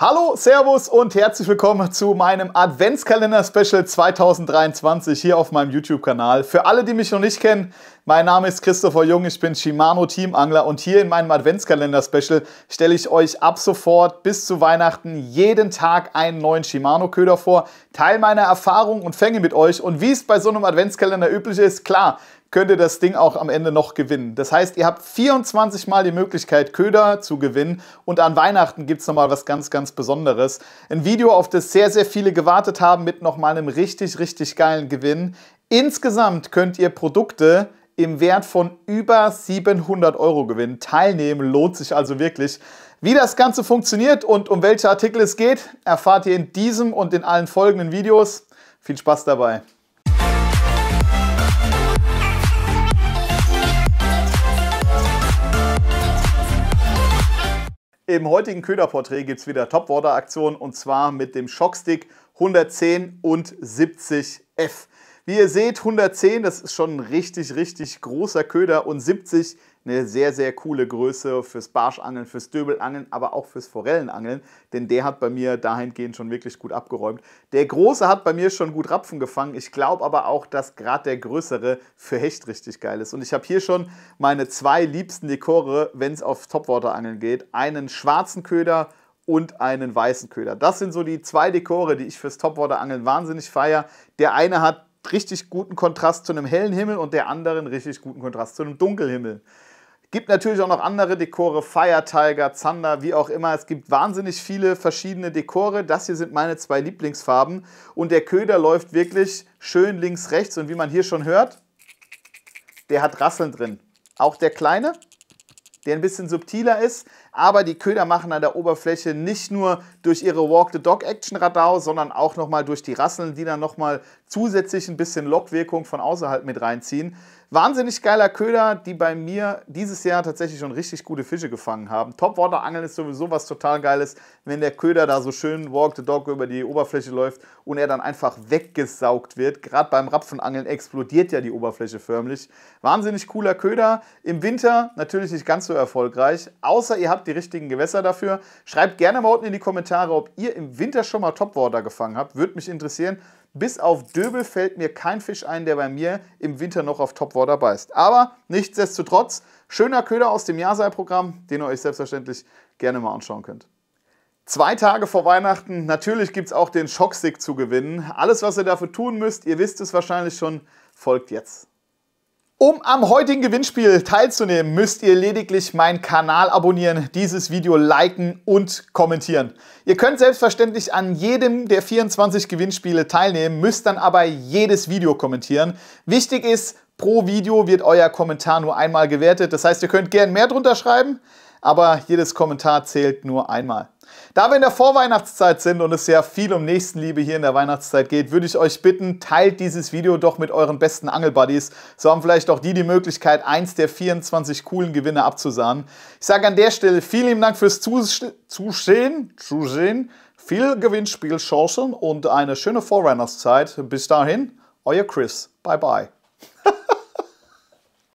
Hallo, Servus und herzlich willkommen zu meinem Adventskalender-Special 2023 hier auf meinem YouTube-Kanal. Für alle, die mich noch nicht kennen, mein Name ist Christopher Jung, ich bin Shimano Teamangler und hier in meinem Adventskalender-Special stelle ich euch ab sofort bis zu Weihnachten jeden Tag einen neuen Shimano-Köder vor, teil meiner Erfahrung und Fänge mit euch. Und wie es bei so einem Adventskalender üblich ist, klar, könnt ihr das Ding auch am Ende noch gewinnen. Das heißt, ihr habt 24 Mal die Möglichkeit, Köder zu gewinnen und an Weihnachten gibt es nochmal was ganz, ganz Besonderes. Ein Video, auf das sehr, sehr viele gewartet haben mit nochmal einem richtig, richtig geilen Gewinn. Insgesamt könnt ihr Produkte im Wert von über 700 Euro gewinnen. Teilnehmen lohnt sich also wirklich. Wie das Ganze funktioniert und um welche Artikel es geht, erfahrt ihr in diesem und in allen folgenden Videos. Viel Spaß dabei! Im heutigen Köderporträt gibt es wieder Topwater-Aktionen und zwar mit dem Shockstick 110 und 70F. Wie ihr seht, 110, das ist schon ein richtig, richtig großer Köder und 70, eine sehr, sehr coole Größe fürs Barschangeln, fürs Döbelangeln, aber auch fürs Forellenangeln, denn der hat bei mir dahingehend schon wirklich gut abgeräumt. Der Große hat bei mir schon gut Rapfen gefangen, ich glaube aber auch, dass gerade der Größere für Hecht richtig geil ist. Und ich habe hier schon meine zwei liebsten Dekore, wenn es auf Topwaterangeln geht, einen schwarzen Köder und einen weißen Köder. Das sind so die zwei Dekore, die ich fürs Topwaterangeln wahnsinnig feiere. Der eine hat richtig guten Kontrast zu einem hellen Himmel und der anderen richtig guten Kontrast zu einem dunklen Dunkelhimmel. Gibt natürlich auch noch andere Dekore, Fire Tiger, Zander, wie auch immer. Es gibt wahnsinnig viele verschiedene Dekore. Das hier sind meine zwei Lieblingsfarben. Und der Köder läuft wirklich schön links, rechts. Und wie man hier schon hört, der hat Rasseln drin. Auch der kleine, der ein bisschen subtiler ist, aber die Köder machen an der Oberfläche nicht nur durch ihre Walk-the-Dog-Action Radau, sondern auch nochmal durch die Rasseln, die dann nochmal zusätzlich ein bisschen Lockwirkung von außerhalb mit reinziehen. Wahnsinnig geiler Köder, die bei mir dieses Jahr tatsächlich schon richtig gute Fische gefangen haben. Topwater-Angeln ist sowieso was total Geiles, wenn der Köder da so schön Walk the Dog über die Oberfläche läuft und er dann einfach weggesaugt wird. Gerade beim Rapfenangeln explodiert ja die Oberfläche förmlich. Wahnsinnig cooler Köder. Im Winter natürlich nicht ganz so erfolgreich, außer ihr habt die richtigen Gewässer dafür. Schreibt gerne mal unten in die Kommentare, ob ihr im Winter schon mal Topwater gefangen habt. Würde mich interessieren. Bis auf Döbel fällt mir kein Fisch ein, der bei mir im Winter noch auf Topwater beißt. Aber nichtsdestotrotz, schöner Köder aus dem Jahrseilprogramm, den ihr euch selbstverständlich gerne mal anschauen könnt. Zwei Tage vor Weihnachten, natürlich gibt es auch den Schockstick zu gewinnen. Alles, was ihr dafür tun müsst, ihr wisst es wahrscheinlich schon, folgt jetzt. Um am heutigen Gewinnspiel teilzunehmen, müsst ihr lediglich meinen Kanal abonnieren, dieses Video liken und kommentieren. Ihr könnt selbstverständlich an jedem der 24 Gewinnspiele teilnehmen, müsst dann aber jedes Video kommentieren. Wichtig ist, pro Video wird euer Kommentar nur einmal gewertet. Das heißt, ihr könnt gern mehr drunter schreiben, aber jedes Kommentar zählt nur einmal. Da wir in der Vorweihnachtszeit sind und es ja viel um Nächstenliebe hier in der Weihnachtszeit geht, würde ich euch bitten, teilt dieses Video doch mit euren besten Angelbuddies. So haben vielleicht auch die die Möglichkeit, eins der 24 coolen Gewinne abzusahnen. Ich sage an der Stelle vielen lieben Dank fürs Zusehen, Zusehen, viel Gewinnspielchancen und eine schöne Vorweihnachtszeit. Bis dahin, euer Chris. Bye bye.